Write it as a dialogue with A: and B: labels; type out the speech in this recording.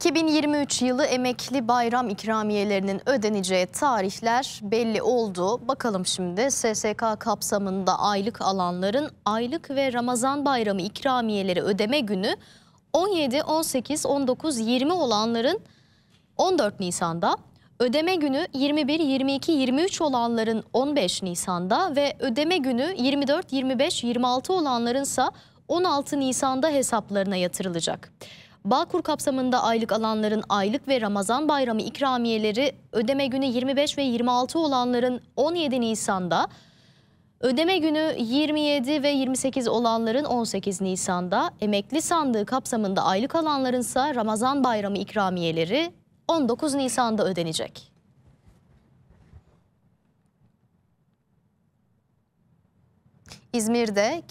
A: 2023 yılı emekli bayram ikramiyelerinin ödeneceği tarihler belli oldu. Bakalım şimdi SSK kapsamında aylık alanların aylık ve Ramazan bayramı ikramiyeleri ödeme günü 17, 18, 19, 20 olanların 14 Nisan'da, ödeme günü 21, 22, 23 olanların 15 Nisan'da ve ödeme günü 24, 25, 26 olanlarınsa 16 Nisan'da hesaplarına yatırılacak. Bağkur kapsamında aylık alanların aylık ve Ramazan bayramı ikramiyeleri ödeme günü 25 ve 26 olanların 17 Nisan'da, ödeme günü 27 ve 28 olanların 18 Nisan'da, emekli sandığı kapsamında aylık alanların ise Ramazan bayramı ikramiyeleri 19 Nisan'da ödenecek.
B: İzmir'de